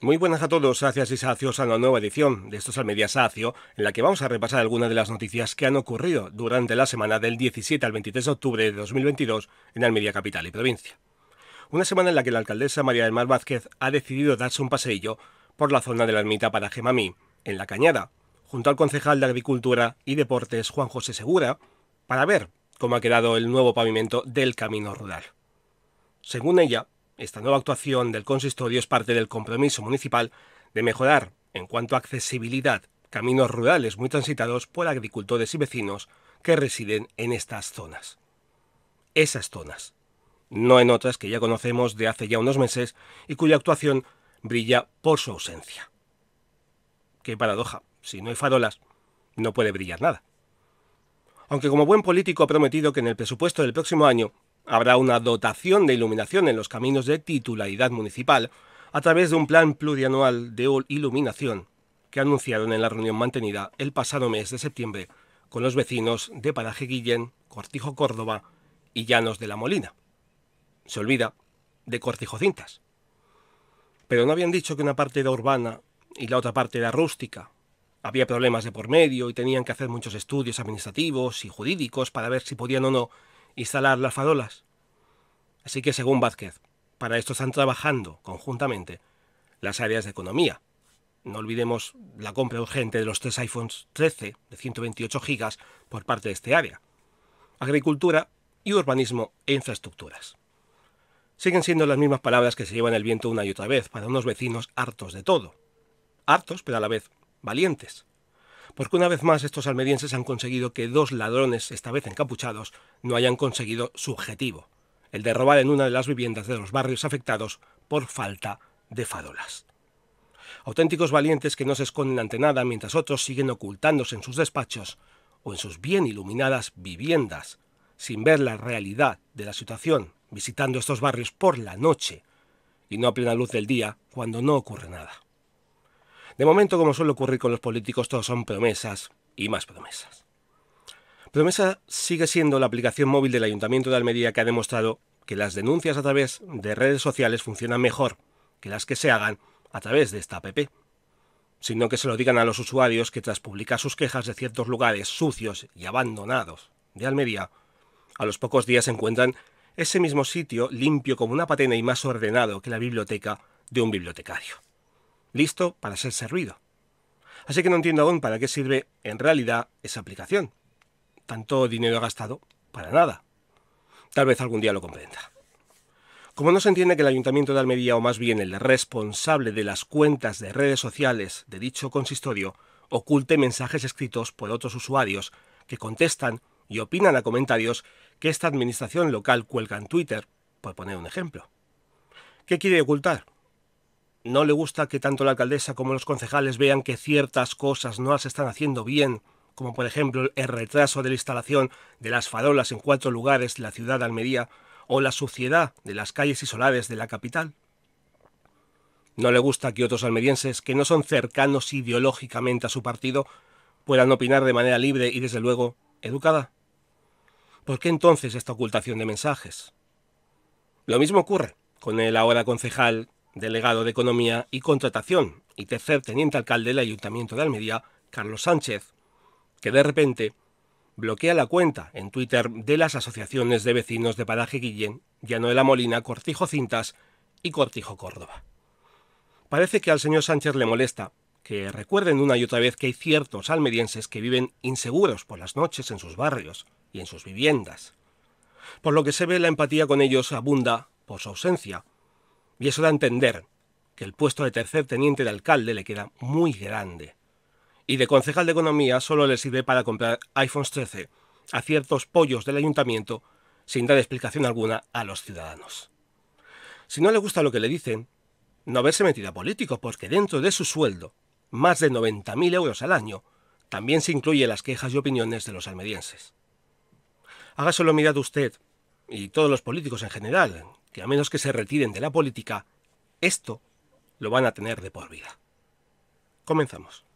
Muy buenas a todos, gracias y sacios a la nueva edición de estos Almedia Sacio, en la que vamos a repasar algunas de las noticias que han ocurrido durante la semana del 17 al 23 de octubre de 2022 en Almedia Capital y Provincia. Una semana en la que la alcaldesa María del Mar Vázquez ha decidido darse un paseillo por la zona de la ermita para Gemamí, en La Cañada, junto al concejal de Agricultura y Deportes Juan José Segura, para ver cómo ha quedado el nuevo pavimento del camino rural. Según ella, esta nueva actuación del consistorio es parte del compromiso municipal de mejorar, en cuanto a accesibilidad, caminos rurales muy transitados por agricultores y vecinos que residen en estas zonas. Esas zonas, no en otras que ya conocemos de hace ya unos meses y cuya actuación brilla por su ausencia. Qué paradoja, si no hay farolas, no puede brillar nada. Aunque como buen político ha prometido que en el presupuesto del próximo año Habrá una dotación de iluminación en los caminos de titularidad municipal a través de un plan plurianual de iluminación que anunciaron en la reunión mantenida el pasado mes de septiembre con los vecinos de Paraje Guillén, Cortijo Córdoba y Llanos de la Molina. Se olvida de Cortijo Cintas. Pero no habían dicho que una parte era urbana y la otra parte era rústica. Había problemas de por medio y tenían que hacer muchos estudios administrativos y jurídicos para ver si podían o no instalar las farolas. Así que, según Vázquez, para esto están trabajando conjuntamente las áreas de economía. No olvidemos la compra urgente de los tres iPhones 13 de 128 GB por parte de este área. Agricultura y urbanismo e infraestructuras. Siguen siendo las mismas palabras que se llevan el viento una y otra vez para unos vecinos hartos de todo. Hartos, pero a la vez valientes porque una vez más estos almerienses han conseguido que dos ladrones, esta vez encapuchados, no hayan conseguido su objetivo, el de robar en una de las viviendas de los barrios afectados por falta de fadolas. Auténticos valientes que no se esconden ante nada mientras otros siguen ocultándose en sus despachos o en sus bien iluminadas viviendas, sin ver la realidad de la situación, visitando estos barrios por la noche y no a plena luz del día cuando no ocurre nada. De momento, como suele ocurrir con los políticos, todos son promesas y más promesas. Promesa sigue siendo la aplicación móvil del Ayuntamiento de Almería que ha demostrado que las denuncias a través de redes sociales funcionan mejor que las que se hagan a través de esta app, sino que se lo digan a los usuarios que tras publicar sus quejas de ciertos lugares sucios y abandonados de Almería, a los pocos días encuentran ese mismo sitio limpio como una patena y más ordenado que la biblioteca de un bibliotecario listo para ser servido. Así que no entiendo aún para qué sirve en realidad esa aplicación. Tanto dinero gastado para nada. Tal vez algún día lo comprenda. Como no se entiende que el Ayuntamiento de Almería, o más bien el responsable de las cuentas de redes sociales de dicho consistorio, oculte mensajes escritos por otros usuarios que contestan y opinan a comentarios que esta administración local cuelga en Twitter, por poner un ejemplo. ¿Qué quiere ocultar? No le gusta que tanto la alcaldesa como los concejales vean que ciertas cosas no las están haciendo bien, como por ejemplo el retraso de la instalación de las farolas en cuatro lugares de la ciudad de Almería o la suciedad de las calles y solares de la capital. No le gusta que otros almerienses que no son cercanos ideológicamente a su partido puedan opinar de manera libre y desde luego educada. ¿Por qué entonces esta ocultación de mensajes? Lo mismo ocurre con el ahora concejal delegado de Economía y Contratación, y tercer teniente alcalde del Ayuntamiento de Almería, Carlos Sánchez, que de repente bloquea la cuenta en Twitter de las asociaciones de vecinos de Paraje Guillén, Llano de la Molina, Cortijo Cintas y Cortijo Córdoba. Parece que al señor Sánchez le molesta que recuerden una y otra vez que hay ciertos almerienses que viven inseguros por las noches en sus barrios y en sus viviendas. Por lo que se ve la empatía con ellos abunda por su ausencia, y eso da a entender que el puesto de tercer teniente de alcalde le queda muy grande. Y de concejal de economía solo le sirve para comprar iPhones 13 a ciertos pollos del ayuntamiento sin dar explicación alguna a los ciudadanos. Si no le gusta lo que le dicen, no verse metido a político, porque dentro de su sueldo, más de 90.000 euros al año, también se incluyen las quejas y opiniones de los Hágase lo mirar usted, y todos los políticos en general, a menos que se retiren de la política, esto lo van a tener de por vida. Comenzamos.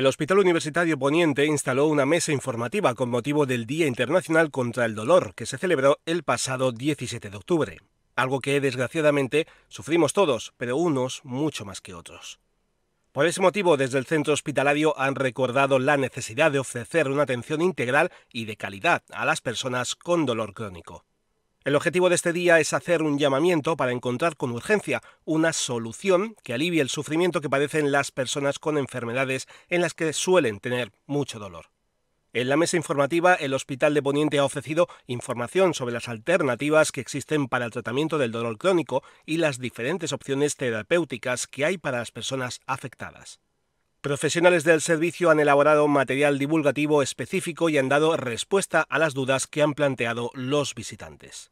El Hospital Universitario Poniente instaló una mesa informativa con motivo del Día Internacional contra el Dolor, que se celebró el pasado 17 de octubre. Algo que, desgraciadamente, sufrimos todos, pero unos mucho más que otros. Por ese motivo, desde el centro hospitalario han recordado la necesidad de ofrecer una atención integral y de calidad a las personas con dolor crónico. El objetivo de este día es hacer un llamamiento para encontrar con urgencia una solución que alivie el sufrimiento que padecen las personas con enfermedades en las que suelen tener mucho dolor. En la mesa informativa, el Hospital de Poniente ha ofrecido información sobre las alternativas que existen para el tratamiento del dolor crónico y las diferentes opciones terapéuticas que hay para las personas afectadas. Profesionales del servicio han elaborado material divulgativo específico y han dado respuesta a las dudas que han planteado los visitantes.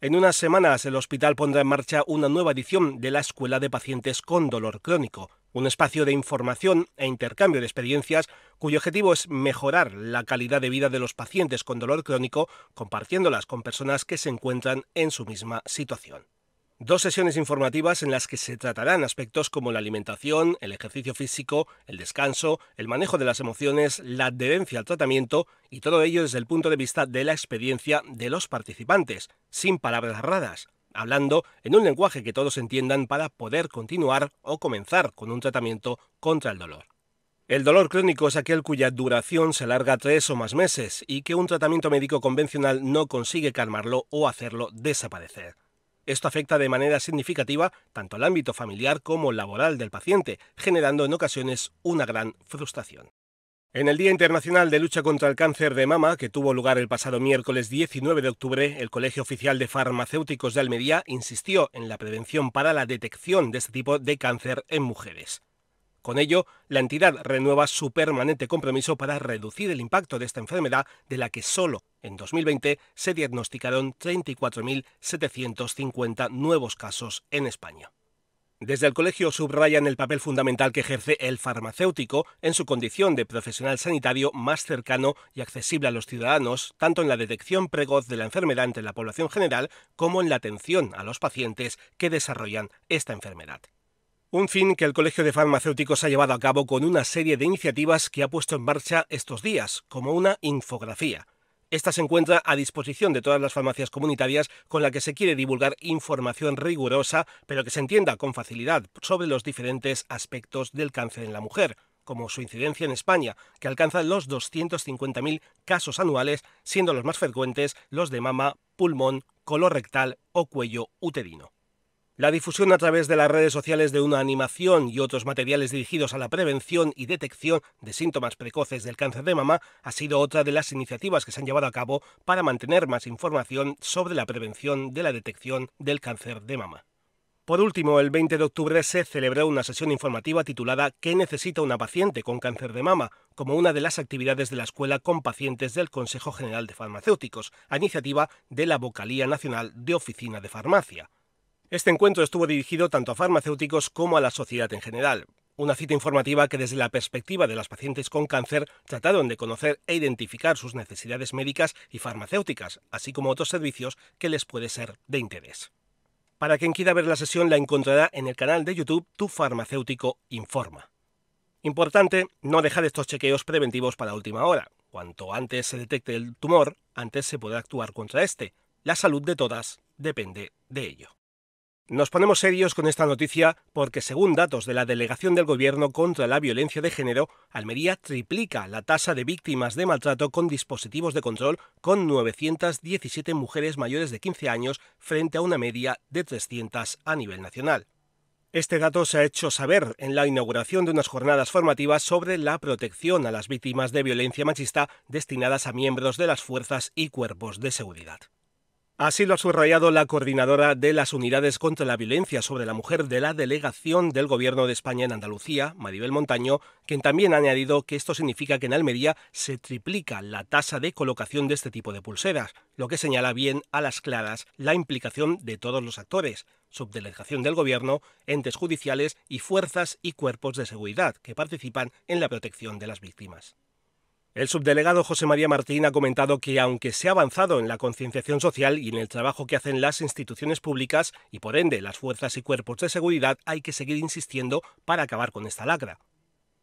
En unas semanas el hospital pondrá en marcha una nueva edición de la Escuela de Pacientes con Dolor Crónico, un espacio de información e intercambio de experiencias cuyo objetivo es mejorar la calidad de vida de los pacientes con dolor crónico compartiéndolas con personas que se encuentran en su misma situación. Dos sesiones informativas en las que se tratarán aspectos como la alimentación, el ejercicio físico, el descanso, el manejo de las emociones, la adherencia al tratamiento y todo ello desde el punto de vista de la experiencia de los participantes, sin palabras raras, hablando en un lenguaje que todos entiendan para poder continuar o comenzar con un tratamiento contra el dolor. El dolor crónico es aquel cuya duración se alarga tres o más meses y que un tratamiento médico convencional no consigue calmarlo o hacerlo desaparecer. Esto afecta de manera significativa tanto al ámbito familiar como laboral del paciente, generando en ocasiones una gran frustración. En el Día Internacional de Lucha contra el Cáncer de Mama, que tuvo lugar el pasado miércoles 19 de octubre, el Colegio Oficial de Farmacéuticos de Almería insistió en la prevención para la detección de este tipo de cáncer en mujeres. Con ello, la entidad renueva su permanente compromiso para reducir el impacto de esta enfermedad de la que solo en 2020 se diagnosticaron 34.750 nuevos casos en España. Desde el colegio subrayan el papel fundamental que ejerce el farmacéutico en su condición de profesional sanitario más cercano y accesible a los ciudadanos, tanto en la detección precoz de la enfermedad entre la población general como en la atención a los pacientes que desarrollan esta enfermedad. Un fin que el Colegio de Farmacéuticos ha llevado a cabo con una serie de iniciativas que ha puesto en marcha estos días, como una infografía. Esta se encuentra a disposición de todas las farmacias comunitarias con la que se quiere divulgar información rigurosa, pero que se entienda con facilidad sobre los diferentes aspectos del cáncer en la mujer como su incidencia en España, que alcanza los 250.000 casos anuales, siendo los más frecuentes los de mama, pulmón, colorectal o cuello uterino. La difusión a través de las redes sociales de una animación y otros materiales dirigidos a la prevención y detección de síntomas precoces del cáncer de mama ha sido otra de las iniciativas que se han llevado a cabo para mantener más información sobre la prevención de la detección del cáncer de mama. Por último, el 20 de octubre se celebró una sesión informativa titulada ¿Qué necesita una paciente con cáncer de mama? como una de las actividades de la escuela con pacientes del Consejo General de Farmacéuticos, a iniciativa de la Vocalía Nacional de Oficina de Farmacia. Este encuentro estuvo dirigido tanto a farmacéuticos como a la sociedad en general. Una cita informativa que desde la perspectiva de las pacientes con cáncer trataron de conocer e identificar sus necesidades médicas y farmacéuticas, así como otros servicios que les puede ser de interés. Para quien quiera ver la sesión la encontrará en el canal de YouTube Tu farmacéutico informa. Importante no dejar estos chequeos preventivos para última hora. Cuanto antes se detecte el tumor, antes se podrá actuar contra este. La salud de todas depende de ello. Nos ponemos serios con esta noticia porque, según datos de la Delegación del Gobierno contra la Violencia de Género, Almería triplica la tasa de víctimas de maltrato con dispositivos de control con 917 mujeres mayores de 15 años frente a una media de 300 a nivel nacional. Este dato se ha hecho saber en la inauguración de unas jornadas formativas sobre la protección a las víctimas de violencia machista destinadas a miembros de las fuerzas y cuerpos de seguridad. Así lo ha subrayado la coordinadora de las Unidades contra la Violencia sobre la Mujer de la Delegación del Gobierno de España en Andalucía, Maribel Montaño, quien también ha añadido que esto significa que en Almería se triplica la tasa de colocación de este tipo de pulseras, lo que señala bien a las claras la implicación de todos los actores, subdelegación del Gobierno, entes judiciales y fuerzas y cuerpos de seguridad que participan en la protección de las víctimas. El subdelegado José María Martín ha comentado que aunque se ha avanzado en la concienciación social y en el trabajo que hacen las instituciones públicas y por ende las fuerzas y cuerpos de seguridad, hay que seguir insistiendo para acabar con esta lacra.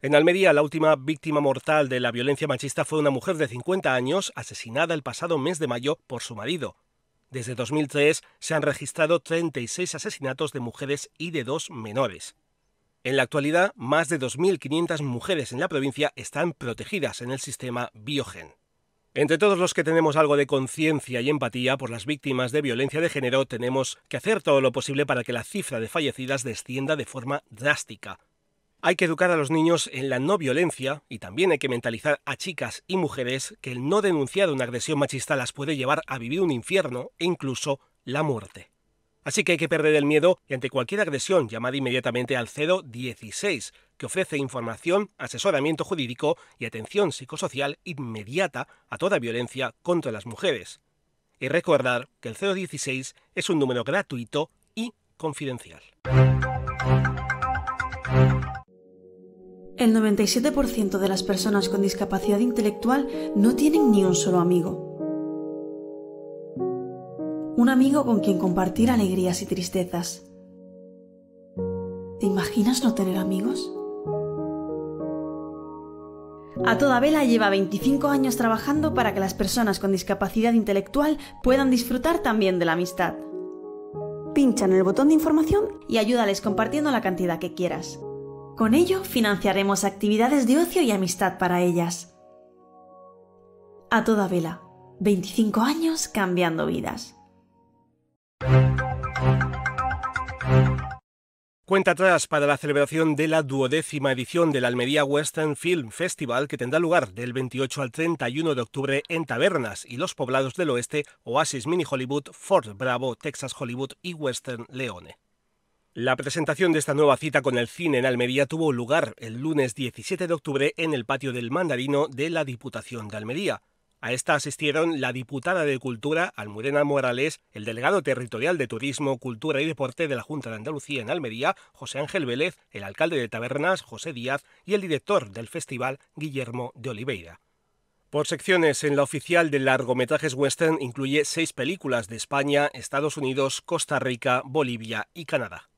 En Almería, la última víctima mortal de la violencia machista fue una mujer de 50 años asesinada el pasado mes de mayo por su marido. Desde 2003 se han registrado 36 asesinatos de mujeres y de dos menores. En la actualidad, más de 2.500 mujeres en la provincia están protegidas en el sistema Biogen. Entre todos los que tenemos algo de conciencia y empatía por las víctimas de violencia de género, tenemos que hacer todo lo posible para que la cifra de fallecidas descienda de forma drástica. Hay que educar a los niños en la no violencia y también hay que mentalizar a chicas y mujeres que el no denunciar una agresión machista las puede llevar a vivir un infierno e incluso la muerte. Así que hay que perder el miedo y ante cualquier agresión llamar inmediatamente al 016, que ofrece información, asesoramiento jurídico y atención psicosocial inmediata a toda violencia contra las mujeres. Y recordar que el 016 es un número gratuito y confidencial. El 97% de las personas con discapacidad intelectual no tienen ni un solo amigo un amigo con quien compartir alegrías y tristezas. ¿Te imaginas no tener amigos? A toda vela lleva 25 años trabajando para que las personas con discapacidad intelectual puedan disfrutar también de la amistad. Pincha en el botón de información y ayúdales compartiendo la cantidad que quieras. Con ello financiaremos actividades de ocio y amistad para ellas. A toda vela, 25 años cambiando vidas. Cuenta atrás para la celebración de la duodécima edición del Almería Western Film Festival que tendrá lugar del 28 al 31 de octubre en Tabernas y los poblados del oeste, Oasis Mini Hollywood, Fort Bravo, Texas Hollywood y Western Leone. La presentación de esta nueva cita con el cine en Almería tuvo lugar el lunes 17 de octubre en el patio del Mandarino de la Diputación de Almería. A esta asistieron la diputada de Cultura, Almudena Morales, el delegado territorial de Turismo, Cultura y Deporte de la Junta de Andalucía en Almería, José Ángel Vélez, el alcalde de Tabernas, José Díaz, y el director del festival, Guillermo de Oliveira. Por secciones, en la oficial de largometrajes western incluye seis películas de España, Estados Unidos, Costa Rica, Bolivia y Canadá.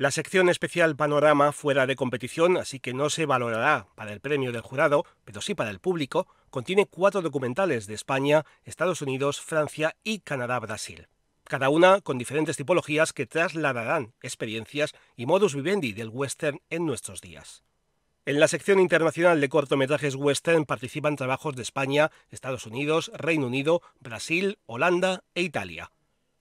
La sección especial Panorama fuera de competición, así que no se valorará para el premio del jurado, pero sí para el público, contiene cuatro documentales de España, Estados Unidos, Francia y Canadá-Brasil. Cada una con diferentes tipologías que trasladarán experiencias y modus vivendi del western en nuestros días. En la sección internacional de cortometrajes western participan trabajos de España, Estados Unidos, Reino Unido, Brasil, Holanda e Italia.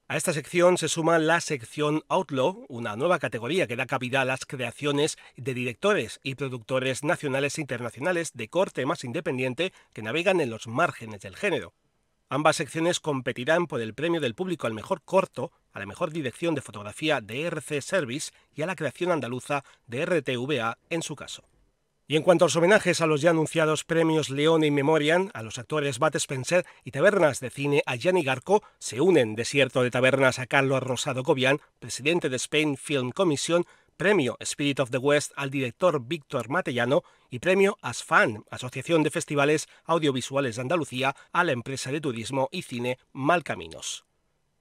A esta sección se suma la sección Outlaw, una nueva categoría que da cabida a las creaciones de directores y productores nacionales e internacionales de corte más independiente que navegan en los márgenes del género. Ambas secciones competirán por el premio del público al mejor corto, a la mejor dirección de fotografía de RC Service y a la creación andaluza de RTVA en su caso. Y en cuanto a los homenajes a los ya anunciados premios León y Memorian, a los actores Bat Spencer y Tabernas de Cine a Gianni Garco, se unen Desierto de Tabernas a Carlos Rosado Gobián, presidente de Spain Film Commission, premio Spirit of the West al director Víctor Matellano y premio ASFAN, Asociación de Festivales Audiovisuales de Andalucía, a la empresa de turismo y cine Malcaminos.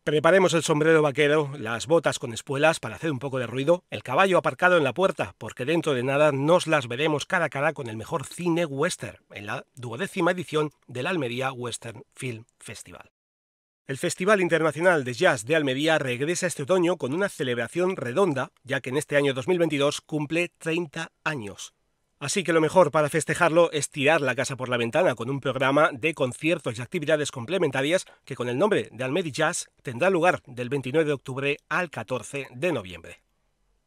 Preparemos el sombrero vaquero, las botas con espuelas para hacer un poco de ruido, el caballo aparcado en la puerta, porque dentro de nada nos las veremos cara a cara con el mejor cine western en la duodécima edición del Almería Western Film Festival. El Festival Internacional de Jazz de Almería regresa este otoño con una celebración redonda, ya que en este año 2022 cumple 30 años. Así que lo mejor para festejarlo es tirar la casa por la ventana con un programa de conciertos y actividades complementarias que con el nombre de Almedy Jazz tendrá lugar del 29 de octubre al 14 de noviembre.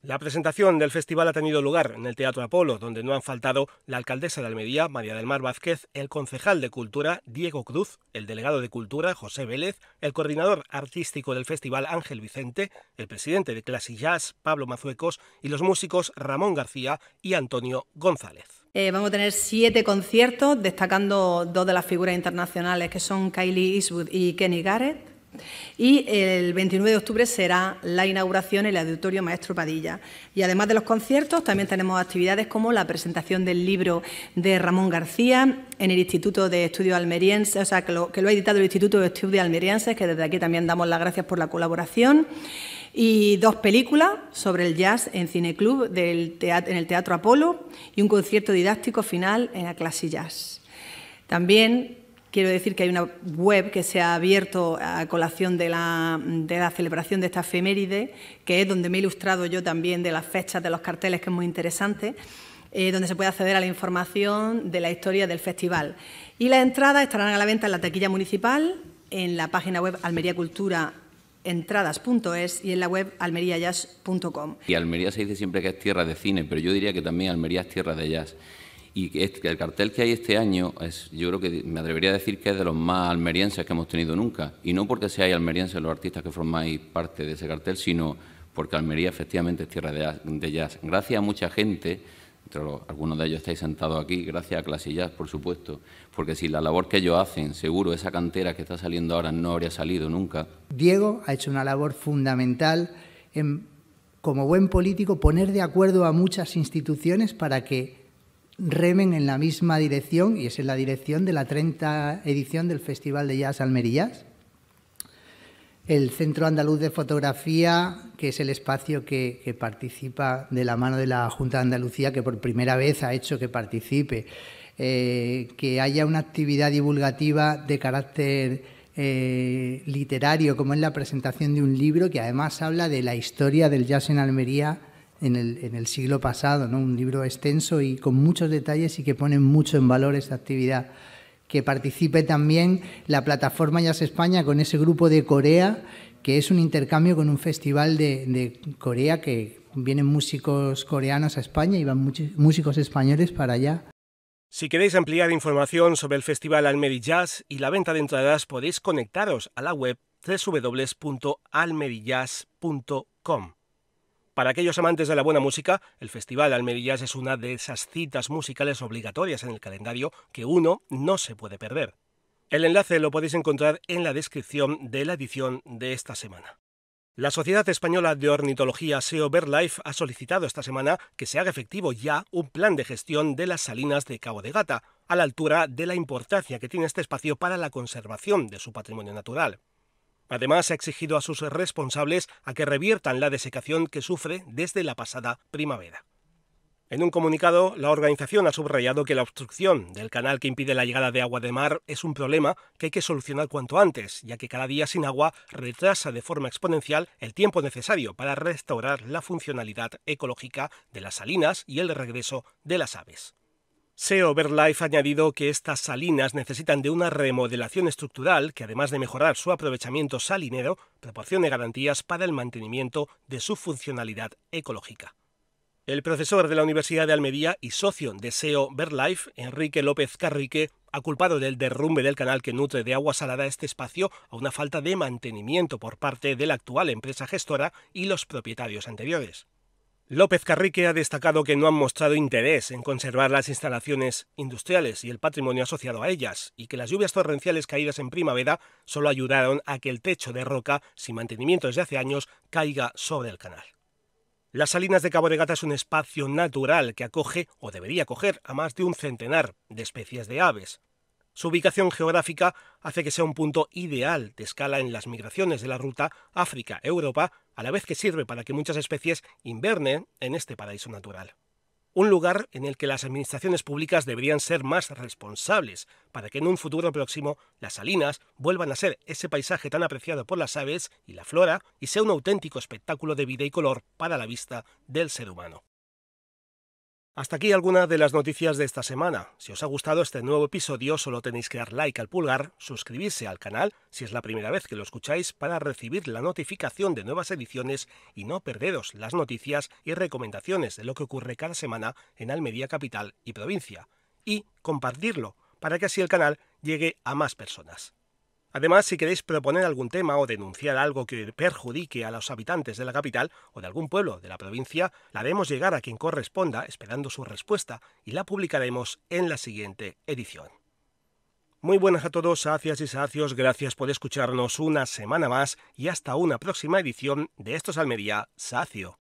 La presentación del festival ha tenido lugar en el Teatro Apolo, donde no han faltado la alcaldesa de Almería, María del Mar Vázquez, el concejal de Cultura, Diego Cruz, el delegado de Cultura, José Vélez, el coordinador artístico del festival, Ángel Vicente, el presidente de Classy Jazz, Pablo Mazuecos, y los músicos Ramón García y Antonio González. Eh, vamos a tener siete conciertos, destacando dos de las figuras internacionales, que son Kylie Eastwood y Kenny Garrett y el 29 de octubre será la inauguración en el Auditorio Maestro Padilla. Y además de los conciertos, también tenemos actividades como la presentación del libro de Ramón García en el Instituto de Estudios Almerienses, o sea, que lo, ha editado el Instituto de Estudios Almerienses, que desde aquí también damos las gracias por la colaboración y dos películas sobre el jazz en Cineclub en el Teatro Apolo y un concierto didáctico final en la clase jazz. También Quiero decir que hay una web que se ha abierto a colación de la, celebración de esta efeméride, que es donde me he ilustrado yo también de las fechas de los carteles, que es muy interesante, eh, donde se puede acceder a la información de la historia del festival. Y las entradas estarán a la venta en la taquilla municipal, en la página web almeriaculturaentradas.es y en la web almeriajazz.com. Y Almería se dice siempre que es tierra de cine, pero yo diría que también Almería es tierra de jazz. Y este, el cartel que hay este año, es, yo creo que me atrevería a decir que es de los más almerienses que hemos tenido nunca. Y no porque seáis almerienses los artistas que formáis parte de ese cartel, sino porque Almería efectivamente es tierra de jazz. Gracias a mucha gente, entre algunos de ellos estáis sentados aquí, gracias a Clase por supuesto, porque si la labor que ellos hacen, seguro esa cantera que está saliendo ahora no habría salido nunca. Diego ha hecho una labor fundamental como buen político, poner de acuerdo a muchas instituciones para que remen en la misma dirección, y es en la dirección de la 30 edición del Festival de Jazz Almerías. El Centro Andaluz de Fotografía, que es el espacio que, participa de la mano de la Junta de Andalucía, que por primera vez ha hecho que participe, eh, que haya una actividad divulgativa de carácter eh, literario, como es la presentación de un libro que además habla de la historia del jazz en Almería en el, siglo pasado, ¿no? un libro extenso y con muchos detalles y que pone mucho en valor esta actividad. Que participe también la plataforma Jazz España con ese grupo de Corea, que es un intercambio con un festival de, Corea que vienen músicos coreanos a España y van músicos españoles para allá. Si queréis ampliar información sobre el Festival Almeri Jazz y la venta de entradas, podéis conectaros a la web www.almerijazz.com. Para aquellos amantes de la buena música, el Festival Almerillas es una de esas citas musicales obligatorias en el calendario que uno no se puede perder. El enlace lo podéis encontrar en la descripción de la edición de esta semana. La Sociedad Española de Ornitología SEO BirdLife ha solicitado esta semana que se haga efectivo ya un plan de gestión de las salinas de Cabo de Gata, a la altura de la importancia que tiene este espacio para la conservación de su patrimonio natural. Además, ha exigido a sus responsables a que reviertan la desecación que sufre desde la pasada primavera. En un comunicado, la organización ha subrayado que la obstrucción del canal que impide la llegada de agua de mar es un problema que hay que solucionar cuanto antes, ya que cada día sin agua retrasa de forma exponencial el tiempo necesario para restaurar la funcionalidad ecológica de las salinas y el regreso de las aves. SEO Verlife ha añadido que estas salinas necesitan de una remodelación estructural que, además de mejorar su aprovechamiento salinero, proporcione garantías para el mantenimiento de su funcionalidad ecológica. El profesor de la Universidad de Almería y socio de SEO Verlife, Enrique López Carrique, ha culpado del derrumbe del canal que nutre de agua salada este espacio a una falta de mantenimiento por parte de la actual empresa gestora y los propietarios anteriores. López Carrique ha destacado que no han mostrado interés en conservar las instalaciones industriales y el patrimonio asociado a ellas, y que las lluvias torrenciales caídas en primavera solo ayudaron a que el techo de roca, sin mantenimiento desde hace años, caiga sobre el canal. Las Salinas de Cabo de Gata es un espacio natural que acoge o debería acoger a más de un centenar de especies de aves, su ubicación geográfica hace que sea un punto ideal de escala en las migraciones de la ruta África-Europa, a la vez que sirve para que muchas especies invernen en este paraíso natural. Un lugar en el que las administraciones públicas deberían ser más responsables para que en un futuro próximo las salinas vuelvan a ser ese paisaje tan apreciado por las aves y la flora y sea un auténtico espectáculo de vida y color para la vista del ser humano. Hasta aquí alguna de las noticias de esta semana. Si os ha gustado este nuevo episodio, solo tenéis que dar like al pulgar, suscribirse al canal si es la primera vez que lo escucháis para recibir la notificación de nuevas ediciones y no perderos las noticias y recomendaciones de lo que ocurre cada semana en Almedia capital y provincia. Y compartirlo para que así el canal llegue a más personas. Además, si queréis proponer algún tema o denunciar algo que perjudique a los habitantes de la capital o de algún pueblo de la provincia, la haremos llegar a quien corresponda esperando su respuesta y la publicaremos en la siguiente edición. Muy buenas a todos, sacias y sacios, gracias por escucharnos una semana más y hasta una próxima edición de Estos Almería Sacio.